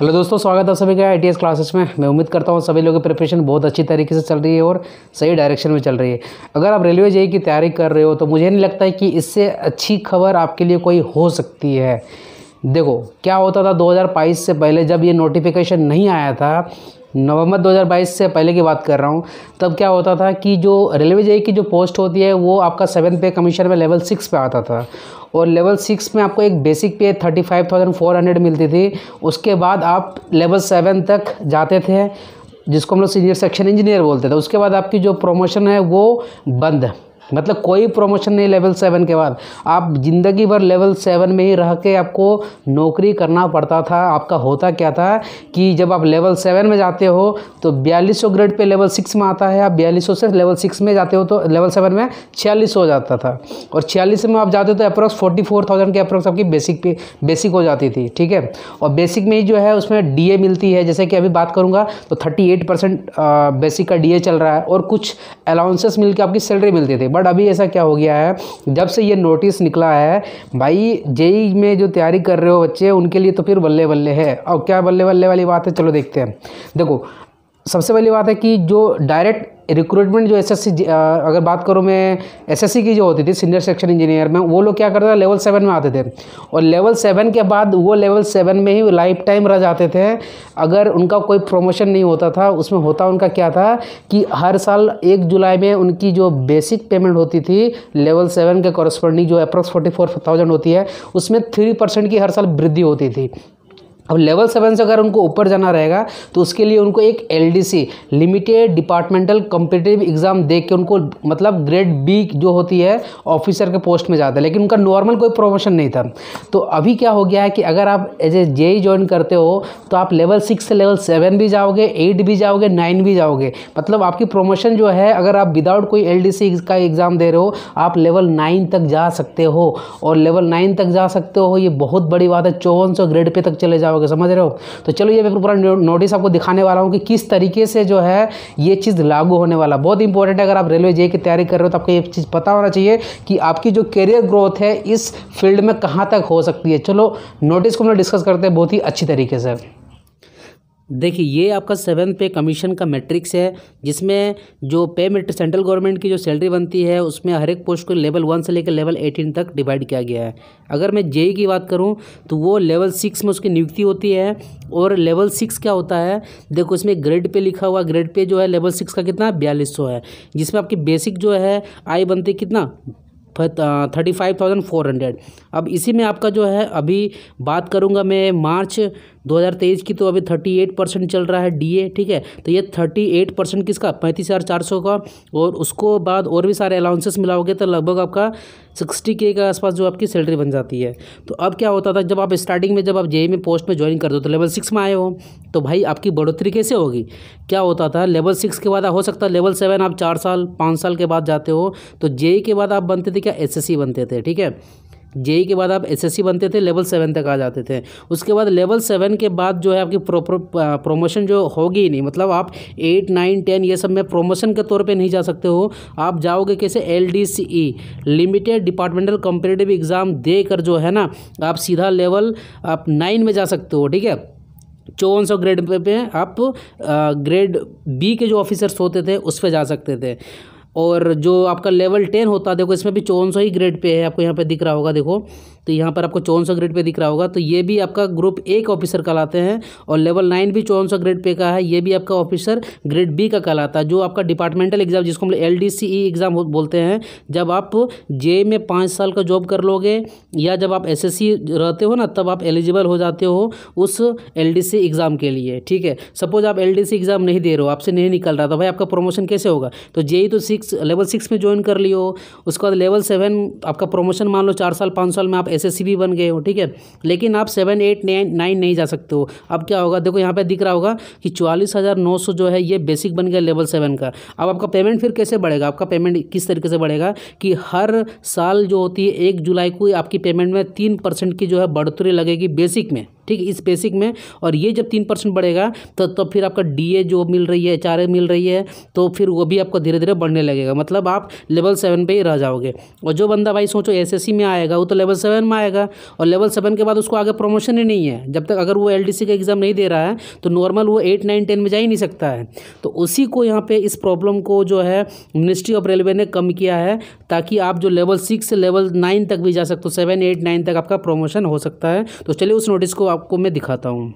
hello दोस्तों स्वागत है सभी का आई क्लासेस में मैं उम्मीद करता हूँ सभी लोगों की प्रिपरेशन बहुत अच्छी तरीके से चल रही है और सही डायरेक्शन में चल रही है अगर आप रेलवे जे e e की तैयारी कर रहे हो तो मुझे नहीं लगता है कि इससे अच्छी खबर आपके लिए कोई हो सकती है देखो क्या होता था 2022 से पहले जब ये नोटिफिकेशन नहीं आया था नवंबर 2022 से पहले की बात कर रहा हूँ तब क्या होता था कि जो रेलवे जे की जो पोस्ट होती है वो आपका सेवन पे कमीशन में लेवल सिक्स पे आता था और लेवल सिक्स में आपको एक basic pay thirty five thousand four hundred मिलती थी उसके बाद आप लेवल सेवन तक जाते थे जिसको हम लोग सीनियर सेक्शन इंजीनियर बोलते थे उसके बाद आपकी जो प्रमोशन है वो बंद मतलब कोई प्रमोशन नहीं लेवल सेवन के बाद आप ज़िंदगी भर लेवल सेवन में ही रह के आपको नौकरी करना पड़ता था आपका होता क्या था कि जब आप लेवल सेवन में जाते हो तो बयालीस ग्रेड पे लेवल सिक्स में आता है आप बयालीस से लेवल सिक्स में जाते हो तो लेवल सेवन में छियालीस हो जाता था और छियालीस में आप जाते हो तो अप्रोक्स फोर्टी फोर थाउजेंड के अप्रोक्स आपकी बेसिक पे बेसिक हो जाती थी ठीक है और बेसिक में ही जो है उसमें डी मिलती है जैसे कि अभी बात करूँगा तो थर्टी एट परसेंट बेसिक का डी चल रहा है और कुछ अलाउंसेस मिलकर आपकी सैलरी मिलती थी बट बट अभी ऐसा क्या हो गया है जब से ये नोटिस निकला है भाई जेई में जो तैयारी कर रहे हो बच्चे उनके लिए तो फिर बल्ले बल्ले है और क्या बल्ले बल्ले वाली बात है चलो देखते हैं देखो सबसे पहली बात है कि जो डायरेक्ट रिक्रूटमेंट जो एसएससी अगर बात करूँ मैं एसएससी की जो होती थी सीनियर सेक्शन इंजीनियर में वो लोग क्या करते थे लेवल सेवन में आते थे और लेवल सेवन के बाद वो लेवल सेवन में ही लाइफ टाइम रह जाते थे अगर उनका कोई प्रमोशन नहीं होता था उसमें होता उनका क्या था कि हर साल एक जुलाई में उनकी जो बेसिक पेमेंट होती थी लेवल सेवन के कॉरस्पॉन्डिंग जो अप्रोक्स फोर्टी होती है उसमें थ्री की हर साल वृद्धि होती थी अब लेवल सेवन से अगर उनको ऊपर जाना रहेगा तो उसके लिए उनको एक LDC limited departmental competitive exam दे के उनको मतलब ग्रेड बी जो होती है ऑफिसर के पोस्ट में जाता है लेकिन उनका नॉर्मल कोई प्रोमोशन नहीं था तो अभी क्या हो गया है कि अगर आप एज ए जे ज्वाइन करते हो तो आप लेवल सिक्स से लेवल सेवन भी जाओगे एट भी जाओगे नाइन भी जाओगे मतलब आपकी प्रोमोशन जो है अगर आप विदाउट कोई एल का एग्ज़ाम दे रहे हो आप लेवल नाइन तक जा सकते हो और लेवल नाइन तक जा सकते हो ये बहुत बड़ी बात है चौवन ग्रेड पे तक चले जाओगे होगा समझ रहे हो तो चलो ये मैं पूरा नोटिस आपको दिखाने वाला हूँ कि किस तरीके से जो है ये चीज़ लागू होने वाला बहुत इंपॉर्टेंट है अगर आप रेलवे जे की तैयारी कर रहे हो तो आपको ये चीज़ पता होना चाहिए कि आपकी जो करियर ग्रोथ है इस फील्ड में कहाँ तक हो सकती है चलो नोटिस को हम लोग डिस्कस करते हैं बहुत ही अच्छी तरीके से देखिए ये आपका सेवन पे कमीशन का मैट्रिक्स है जिसमें जो पे मेट्रिक सेंट्रल गवर्नमेंट की जो सैलरी बनती है उसमें हर एक पोस्ट को लेवल वन से लेकर लेवल एटीन तक डिवाइड किया गया है अगर मैं जेई e e की बात करूं तो वो लेवल सिक्स में उसकी नियुक्ति होती है और लेवल सिक्स क्या होता है देखो इसमें ग्रेड पे लिखा हुआ ग्रेड पे जो है लेवल सिक्स का कितना बयालीस सौ है जिसमें आपकी बेसिक जो है आई बनती कितना thirty five thousand four hundred अब इसी में आपका जो है अभी बात करूँगा मैं मार्च 2023 की तो अभी 38 परसेंट चल रहा है डीए ठीक है तो ये 38 परसेंट किसका पैंतीस हज़ार चार सौ का और उसको बाद और भी सारे अलाउंसेस मिलाओगे तो लगभग आपका सिक्सटी के के आसपास जो आपकी सैलरी बन जाती है तो अब क्या होता था जब आप स्टार्टिंग में जब आप जे में पोस्ट में ज्वाइन कर दो तो लेवल सिक्स में आए हो तो भाई आपकी बढ़ोतरी कैसे होगी क्या होता था लेवल सिक्स के बाद हो सकता है लेवल सेवन आप चार साल पाँच साल के बाद जाते हो तो जे के बाद आप बनते थे क्या एस बनते थे ठीक है जेई e e के बाद आप एसएससी बनते थे लेवल सेवन तक आ जाते थे उसके बाद लेवल सेवन के बाद जो है आपकी प्रो, प्रोमोशन जो होगी ही नहीं मतलब आप एट नाइन टेन ये सब में प्रोमोशन के तौर पे नहीं जा सकते हो आप जाओगे कैसे L limited departmental comparative exam दे कर जो है ना आप सीधा लेवल आप नाइन में जा सकते हो ठीक है चौवन सौ ग्रेड पे, पे आप आ, ग्रेड बी के जो ऑफिसर्स होते थे उस पर जा सकते थे और जो आपका लेवल टेन होता है देखो इसमें भी चौवन सौ ही ग्रेड पे है आपको यहाँ पे दिख रहा होगा देखो तो यहाँ पर आपको चौवन ग्रेड पे दिख रहा होगा तो ये भी आपका ग्रुप एक ऑफिसर कहलाते हैं और लेवल नाइन भी चौवन ग्रेड पे का है ये भी आपका ऑफिसर ग्रेड बी का कहलाता है जो आपका डिपार्टमेंटल एग्जाम जिसको हम लोग एल एग्ज़ाम बोलते हैं जब आप जे में पाँच साल का जॉब कर लोगे या जब आप एस रहते हो ना तब आप एलिजिबल हो जाते हो उस एल एग्ज़ाम के लिए ठीक है सपोज आप एल एग्ज़ाम नहीं दे रहे हो आपसे नहीं निकल रहा था तो भाई आपका प्रमोशन कैसे होगा तो जे तो सिक्स लेवल सिक्स में ज्वाइन कर लियो उसके बाद लेवल सेवन आपका प्रमोशन मान लो चार साल पाँच साल में आप एस बन गए हो ठीक है लेकिन आप सेवन एट नाइन नाइन नहीं जा सकते हो अब क्या होगा देखो यहाँ पर दिख रहा होगा कि चौवालीस हज़ार नौ सौ जो है ये बेसिक बन गया लेवल सेवन का अब आपका पेमेंट फिर कैसे बढ़ेगा आपका पेमेंट किस तरीके से बढ़ेगा कि हर साल जो होती है एक जुलाई को आपकी पेमेंट में तीन परसेंट की जो है बढ़ोतरी लगेगी बेसिक में ठीक इस बेसिक में और ये जब तीन परसेंट बढ़ेगा तो तब तो फिर आपका डी जो मिल रही है एच मिल रही है तो फिर वो भी आपको धीरे धीरे बढ़ने लगेगा मतलब आप लेवल सेवन पर ही रह जाओगे और जो बंदा भाई सोचो एस में आएगा वो तो लेवल सेवन में आएगा और लेवल सेवन के बाद उसको आगे प्रमोशन ही नहीं है जब तक अगर वो एल का एग्ज़ाम नहीं दे रहा है तो नॉर्मल वो एट नाइन टेन में जा ही नहीं सकता है तो उसी को यहाँ पर इस प्रॉब्लम को जो है मिनिस्ट्री ऑफ रेलवे ने कम किया है ताकि आप जो लेवल सिक्स से लेवल नाइन तक भी जा सकते हो सेवन एट नाइन तक आपका प्रमोशन हो सकता है तो चलिए उस नोटिस को आप आपको मैं दिखाता हूँ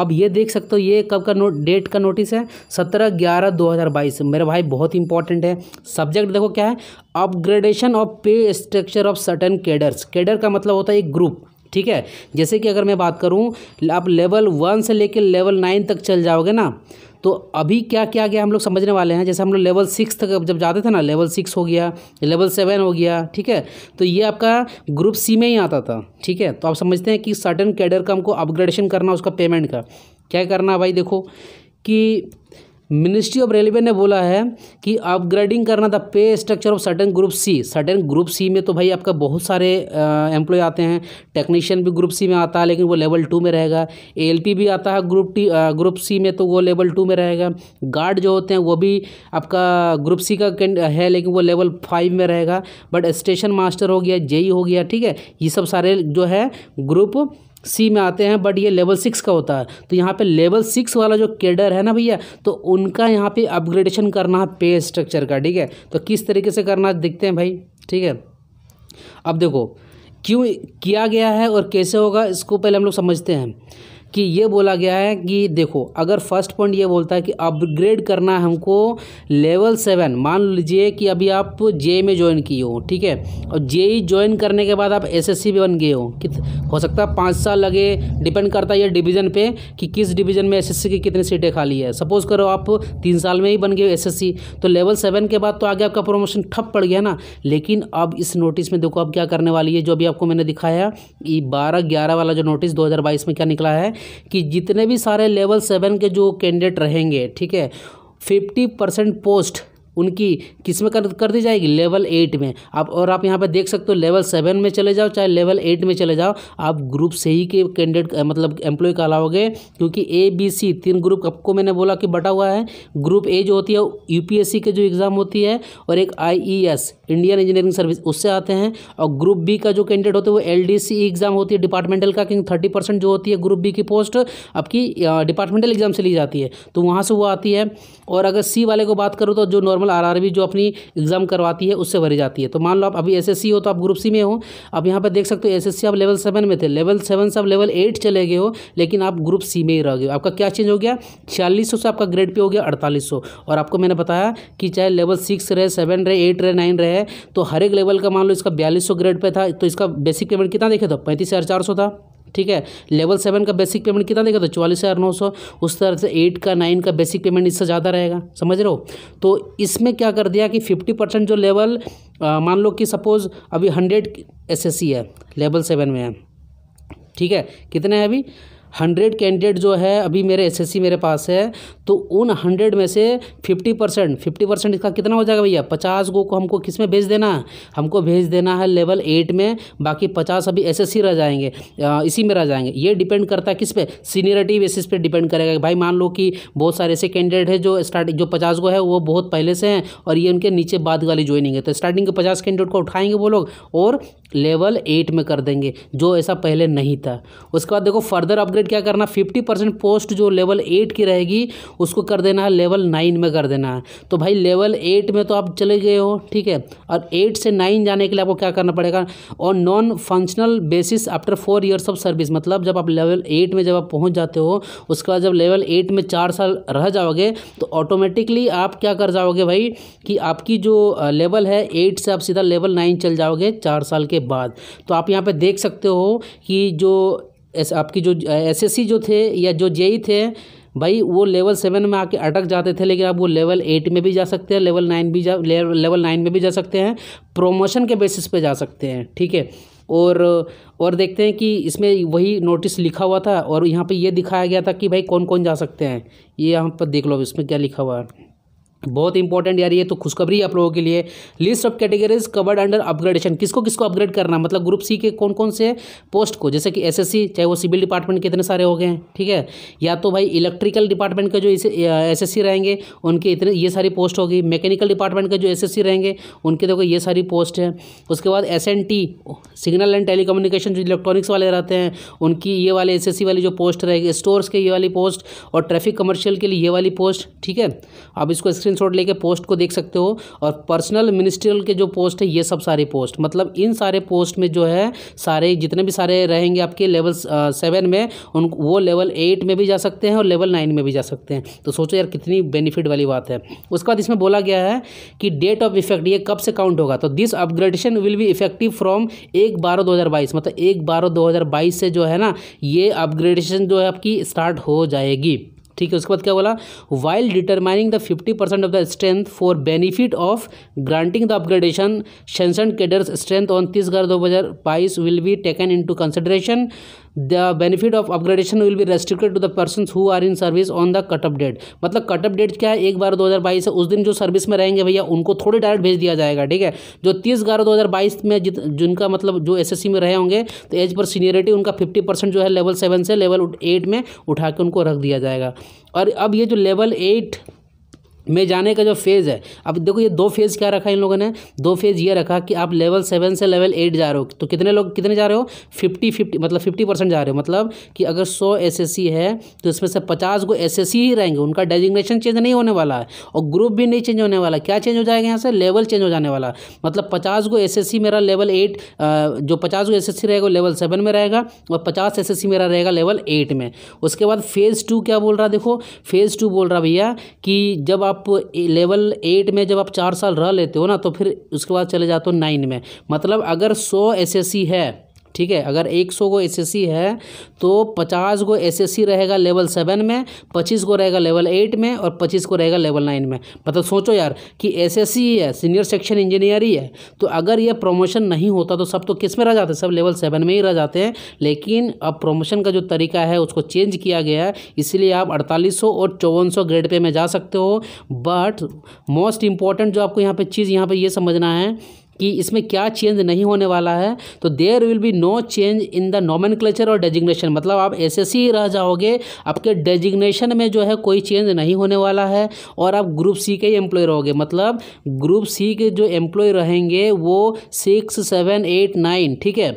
अब ये देख सकते हो ये कब का नोट डेट का नोटिस है सत्रह ग्यारह दो हज़ार बाईस मेरे भाई बहुत इंपॉर्टेंट है सब्जेक्ट देखो क्या है upgradation of pay structure of certain cadres cadre का मतलब होता है एक ग्रुप ठीक है जैसे कि अगर मैं बात करूँ आप लेवल वन से लेकर लेवल नाइन तक चल जाओगे ना तो अभी क्या क्या गया हम लोग समझने वाले हैं जैसे हम लोग लेवल सिक्स तक जब जाते थे ना लेवल सिक्स हो गया लेवल सेवन हो गया ठीक है तो ये आपका ग्रुप सी में ही आता था ठीक है तो आप समझते हैं कि सर्टन कैडर का हमको अपग्रेडेशन करना उसका पेमेंट का क्या करना भाई देखो कि मिनिस्ट्री ऑफ रेलवे ने बोला है कि अपग्रेडिंग करना था pay structure of certain group C certain group C में तो भाई आपका बहुत सारे एम्प्लॉय आते हैं टेक्नीशियन भी ग्रुप सी में आता है लेकिन वो लेवल टू में रहेगा एलपी भी आता है ग्रुप टी ग्रुप सी में तो वो लेवल टू में रहेगा गार्ड जो होते हैं वो भी आपका ग्रुप सी का है लेकिन वो लेवल फाइव में रहेगा बट स्टेशन मास्टर हो गया जेई e हो गया ठीक है ये सब सारे जो है ग्रुप सी में आते हैं बट ये लेवल सिक्स का होता है तो यहाँ पे लेवल सिक्स वाला जो केडर है ना भैया तो उनका यहाँ पे अपग्रेडेशन करना है पे स्ट्रक्चर का ठीक है तो किस तरीके से करना देखते हैं भाई ठीक है अब देखो क्यों किया गया है और कैसे होगा इसको पहले हम लोग समझते हैं कि ये बोला गया है कि देखो अगर फर्स्ट पॉइंट ये बोलता है कि अपग्रेड करना है हमको लेवल सेवन मान लीजिए कि अभी आप जे में ज्वाइन किए हो ठीक है और जे ज्वाइन करने के बाद आप एस एस भी बन गए हो कित हो सकता है पाँच साल लगे डिपेंड करता है ये डिवीज़न पे कि किस डिवीज़न में एस की कितनी सीटें खाली है सपोज़ करो आप तीन साल में ही बन गए हो एस तो लेवल सेवन के बाद तो आगे आपका प्रमोशन ठप पड़ गया ना लेकिन अब इस नोटिस में देखो अब क्या करने वाली है जो अभी आपको मैंने दिखाया बारह ग्यारह वाला जो नोटिस दो में क्या निकला है कि जितने भी सारे लेवल सेवन के जो कैंडिडेट रहेंगे ठीक है फिफ्टी परसेंट पोस्ट उनकी किस्में कर कर दी जाएगी लेवल एट में आप और आप यहाँ पर देख सकते हो लेवल सेवन में चले जाओ चाहे लेवल एट में चले जाओ आप ग्रुप से ही के कैंडिडेट मतलब एम्प्लॉय कहलाओगे क्योंकि ए बी सी तीन ग्रुप आपको मैंने बोला कि बटा हुआ है ग्रुप ए जो होती है सी के जो एग्ज़ाम होती है और एक एस इंडियन इंजीनियरिंग सर्विस उससे आते हैं और ग्रुप बी का जो कैंडिडेट होते हैं वो सी एग्ज़ाम होती है डिपार्टमेंटल का क्योंकि थर्टी परसेंट जो होती है ग्रुप बी की पोस्ट आपकी डिपार्टमेंटल एग्ज़ाम से ली जाती है तो वहाँ से वो आती है और अगर सी वाले को बात करूँ तो जो नॉर्मल नॉर्मल आरआरबी जो अपनी एग्ज़ाम करवाती है उससे भरी जाती है तो मान लो आप अभी एसएससी हो तो आप ग्रुप सी में हो अब यहाँ पर देख सकते हो एसएससी आप लेवल सेवन में थे लेवल सेवन से आप लेवल एट चले गए हो लेकिन आप ग्रुप सी में ही रह गए आपका क्या चेंज हो गया छियालीस से आपका ग्रेड पे हो गया अड़तालीस और आपको मैंने बताया कि चाहे लेवल सिक्स रहे सेवन रहे एट रहे नाइन रहे तो हर एक लेवल का मान लो इसका बयालीस ग्रेड पर था तो इसका बेसिक पेमेंट कितना देखे तो पैंतीस था ठीक है लेवल सेवन का बेसिक पेमेंट कितना देगा तो चौवालीस हज़ार नौ सौ उस तरह से एट का नाइन का बेसिक पेमेंट इससे ज़्यादा रहेगा समझ रहे हो तो इसमें क्या कर दिया कि फिफ्टी परसेंट जो लेवल मान लो कि सपोज़ अभी हंड्रेड एस है लेवल सेवन में है ठीक है कितने हैं अभी हंड्रेड कैंडिडेट जो है अभी मेरे एसएससी मेरे पास है तो उन हंड्रेड में से फिफ्टी परसेंट फिफ्टी परसेंट इसका कितना हो जाएगा भैया पचास गो को हमको किस में भेज देना है हमको भेज देना है लेवल एट में बाकी पचास अभी एसएससी रह जाएंगे इसी में रह जाएंगे ये डिपेंड करता है किस पे सीनियरिटी बेसिस पे डिपेंड करेगा भाई मान लो कि बहुत सारे ऐसे कैंडिडेट है जो स्टार्ट जो पचास गो है वो बहुत पहले से हैं और ये उनके नीचे बाद वाली ज्वाइनिंग है तो स्टार्टिंग के पचास कैंडिडेट को उठाएंगे वो लोग और लेवल एट में कर देंगे जो ऐसा पहले नहीं था उसके बाद देखो फर्दर अपग्रेड क्या करना फिफ्टी परसेंट पोस्ट जो लेवल एट की रहेगी उसको कर देना है लेवल नाइन में कर देना है तो भाई लेवल एट में तो आप चले गए हो ठीक है और एट से नाइन जाने के लिए आपको क्या करना पड़ेगा और non functional basis after four years of service मतलब जब आप लेवल एट में जब आप पहुँच जाते हो उसके बाद जब लेवल एट में चार साल रह जाओगे तो ऑटोमेटिकली आप क्या कर जाओगे भाई कि आपकी जो लेवल है एट से आप सीधा लेवल नाइन चल जाओगे चार साल के के बाद तो आप यहाँ पे देख सकते हो कि जो एस आपकी जो एसएससी जो थे या जो जेई e थे भाई वो लेवल सेवन में आके अटक जाते थे लेकिन अब वो लेवल एट में भी जा सकते हैं लेवल नाइन भी जा लेवल नाइन में भी जा सकते हैं प्रोमोशन के बेसिस पे जा सकते हैं ठीक है और और देखते हैं कि इसमें वही नोटिस लिखा हुआ था और यहाँ पे ये दिखाया गया था कि भाई कौन कौन जा सकते हैं ये यहाँ पर देख लो इसमें क्या लिखा हुआ है बहुत इंपॉर्टेंट यार ये तो खुशखबरी आप लोगों के लिए list of categories covered under upgradation किसको किसको अपग्रेड करना मतलब ग्रुप सी के कौन कौन से पोस्ट को जैसे कि एसएससी चाहे वो सिविल डिपार्टमेंट के इतने सारे हो गए हैं ठीक है या तो भाई इलेक्ट्रिकल डिपार्टमेंट का जो एस एस रहेंगे उनके इतने ये सारी पोस्ट होगी मैकेनिकल डिपार्टमेंट का जो एस रहेंगे उनके देखो ये सारी पोस्ट है उसके बाद एस सिग्नल एंड टेलीकम्युनिकेशन जो इलेक्ट्रॉनिक्स वाले रहते हैं उनकी ये वाले एस वाली जो पोस्ट रहेगी स्टोर्स के ये वाली पोस्ट और ट्रैफिक कमर्शियल के लिए ये वाली पोस्ट ठीक है आप इसको स्क्रीन स्क्रीनशॉट लेके पोस्ट को देख सकते हो और पर्सनल मिनिस्ट्रियल के जो पोस्ट है ये सब सारे पोस्ट मतलब इन सारे पोस्ट में जो है सारे जितने भी सारे रहेंगे आपके लेवल सेवन में उन वो लेवल एट में भी जा सकते हैं और लेवल नाइन में भी जा सकते हैं तो सोचो यार कितनी बेनिफिट वाली बात है उसके बाद इसमें बोला गया है कि डेट ऑफ इफेक्ट ये कब से काउंट होगा तो this upgradation will be effective from एक बारह दो हज़ार बाईस मतलब एक बारह दो हज़ार बाईस से जो है ना ये अपग्रेडेशन जो है आपकी स्टार्ट हो जाएगी ठीक है उसके बाद क्या बोला while determining the fifty percent of the strength for benefit of granting the upgradation sanction cadres strength on तीस ग्यारह दो हज़ार बाईस will be taken into consideration the benefit of upgradation will be restricted to the person who are in service on the cut up date मतलब cut up date क्या है एक बारह दो हज़ार बाईस है उस दिन जो सर्विस में रहेंगे भैया उनको थोड़ी डायरेक्ट भेज दिया जाएगा ठीक है जो तीस ग्यारह दो हज़ार बाईस में जित जिनका मतलब जो एस में रहे होंगे तो एज पर सीनियरिटी उनका फिफ्टी परसेंट जो है लेवल सेवन से लेवल एट में उठा के उनको रख दिया जाएगा और अब ये जो लेवल एट में जाने का जो फेज़ है अब देखो ये दो फेज़ क्या रखा है इन लोगों ने दो फेज़ ये रखा कि आप लेवल सेवन से लेवल एट जा रहे हो तो कितने लोग कितने जा रहे हो फिफ्टी फिफ्टी मतलब फिफ्टी परसेंट जा रहे हो मतलब कि अगर सौ एस है तो इसमें से पचास को एस ही रहेंगे उनका डेजिग्नेशन चेंज नहीं होने वाला है और ग्रुप भी नहीं चेंज होने वाला क्या चेंज हो जाएगा यहाँ से लेवल चेंज हो जाने वाला मतलब पचास को एस मेरा लेवल एट जो पचास को एस रहेगा वो लेवल सेवन में रहेगा और पचास एस मेरा रहेगा लेवल एट में उसके बाद फेज़ टू क्या बोल रहा देखो फेज़ टू बोल रहा भैया कि जब आप आप लेवल एट में जब आप चार साल रह लेते हो ना तो फिर उसके बाद चले जाते हो नाइन में मतलब अगर सौ एस है ठीक है अगर एक सौ को एस है तो पचास को एस रहेगा लेवल सेवन में पच्चीस को रहेगा लेवल एट में और पच्चीस को रहेगा लेवल नाइन में मतलब सोचो यार कि एस सी है सीनियर सेक्शन इंजीनियर ही है तो अगर ये प्रमोशन नहीं होता तो सब तो किस में रह जाते सब लेवल सेवन में ही रह जाते हैं लेकिन अब प्रमोशन का जो तरीका है उसको चेंज किया गया है इसीलिए आप अड़तालीस और चौवन ग्रेड पे में जा सकते हो बट मोस्ट इंपॉर्टेंट जो आपको यहाँ पर चीज़ यहाँ पर यह समझना है कि इसमें क्या चेंज नहीं होने वाला है तो there will be no change in the नॉमन और डेजिग्नेशन मतलब आप एस एस ही रह जाओगे आपके डेजिग्नेशन में जो है कोई चेंज नहीं होने वाला है और आप ग्रुप सी के एम्प्लॉय रहोगे मतलब ग्रुप सी के जो एम्प्लॉय रहेंगे वो सिक्स सेवन एट नाइन ठीक है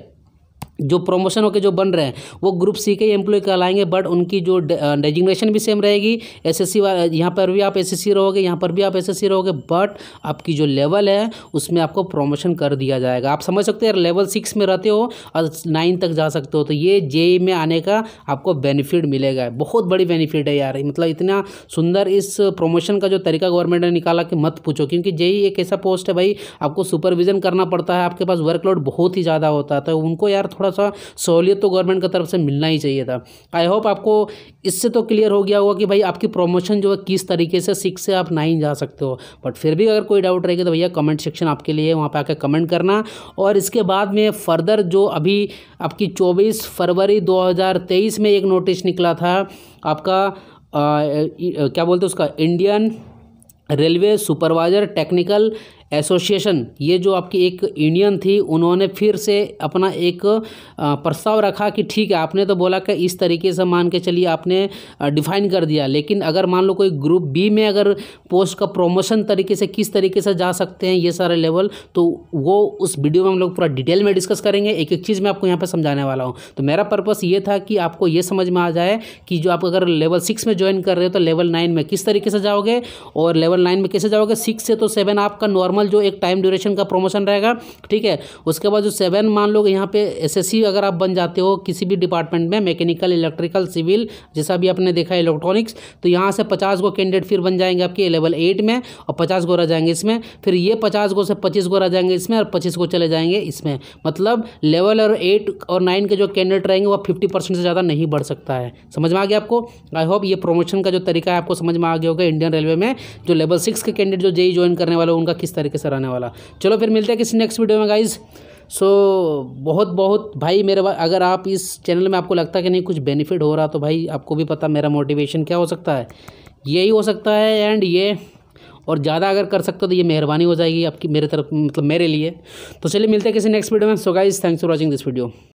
जो प्रमोशन होकर जो बन रहे हैं वो ग्रुप सी के एम्प्लॉय एम्प्लॉय कहलाएंगे बट उनकी जो डेजिग्नेशन भी सेम रहेगी एसएससी यहाँ पर भी आप एसएससी रहोगे यहाँ पर भी आप एसएससी रहोगे बट आपकी जो लेवल है उसमें आपको प्रमोशन कर दिया जाएगा आप समझ सकते हैं लेवल सिक्स में रहते हो और नाइन तक जा सकते हो तो ये जे e में आने का आपको बेनिफिट मिलेगा बहुत बड़ी बेनिफिट है यार मतलब इतना सुंदर इस प्रमोशन का जो तरीका गवर्नमेंट ने निकाला कि मत पूछो क्योंकि जे e एक ऐसा पोस्ट है भाई आपको सुपरविजन करना पड़ता है आपके पास वर्कलोड बहुत ही ज़्यादा होता है तो उनको यार थोड़ा थोड़ा सा सहूलियत तो गवर्नमेंट की तरफ से मिलना ही चाहिए था आई होप आपको इससे तो क्लियर हो गया होगा कि भाई आपकी प्रमोशन जो है किस तरीके से सिक्स से आप नाइन जा सकते हो बट फिर भी अगर कोई डाउट रहेगा तो भैया कमेंट सेक्शन आपके लिए वहाँ पर आकर कमेंट करना और इसके बाद में फर्दर जो अभी आपकी चौबीस फरवरी दो में एक नोटिस निकला था आपका आ, क्या बोलते उसका Indian railway supervisor technical association ये जो आपकी एक यूनियन थी उन्होंने फिर से अपना एक प्रस्ताव रखा कि ठीक है आपने तो बोला कि इस तरीके से मान के चलिए आपने डिफाइन कर दिया लेकिन अगर मान लो कोई ग्रुप बी में अगर पोस्ट का प्रोमोशन तरीके से किस तरीके से जा सकते हैं ये सारे लेवल तो वो उस वीडियो में हम लोग पूरा डिटेल में डिस्कस करेंगे एक एक चीज़ मैं आपको यहाँ पर समझाने वाला हूँ तो मेरा पर्पस ये था कि आपको ये समझ में आ जाए कि जो आप अगर लेवल सिक्स में ज्वाइन कर रहे हो तो लेवल नाइन में किस तरीके से जाओगे और लेवल नाइन में कैसे जाओगे सिक्स से तो सेवन आपका नॉर्मल नॉर्मल जो एक टाइम ड्यूरेशन का प्रमोशन रहेगा ठीक है उसके बाद जो सेवन मान लो यहाँ पे एसएससी अगर आप बन जाते हो किसी भी डिपार्टमेंट में मैकेनिकल इलेक्ट्रिकल सिविल जैसा भी आपने देखा इलेक्ट्रॉनिक्स तो यहाँ से पचास गो कैंडिडेट फिर बन जाएंगे आपके लेवल एट में और पचास गो रह जाएंगे इसमें फिर ये पचास गो से पच्चीस गो रह जाएंगे इसमें और पच्चीस गो चले जाएंगे इसमें मतलब लेवल और एट और नाइन के जो कैंडिडेट रहेंगे वह फिफ्टी से ज़्यादा नहीं बढ़ सकता है समझ में आ गया आपको आई होप ये प्रमोशन का जो तरीका है आपको समझ में आ गया होगा इंडियन रेलवे में जो लेवल सिक्स के कैंडिडेट जो जेई ज्वाइन e करने वाले उनका किस तरीके तरीके से रहने वाला चलो फिर मिलते हैं किसी नेक्स्ट वीडियो में गाइज़ सो so, बहुत बहुत भाई मेरे अगर आप इस चैनल में आपको लगता है कि नहीं कुछ बेनिफिट हो रहा तो भाई आपको भी पता मेरा मोटिवेशन क्या हो सकता है यही हो सकता है एंड ये और ज़्यादा अगर कर सकते हो तो ये मेहरबानी हो जाएगी आपकी मेरे तरफ मतलब मेरे लिए तो चलिए मिलते हैं किसी नेक्स्ट वीडियो में so guys thanks for watching this video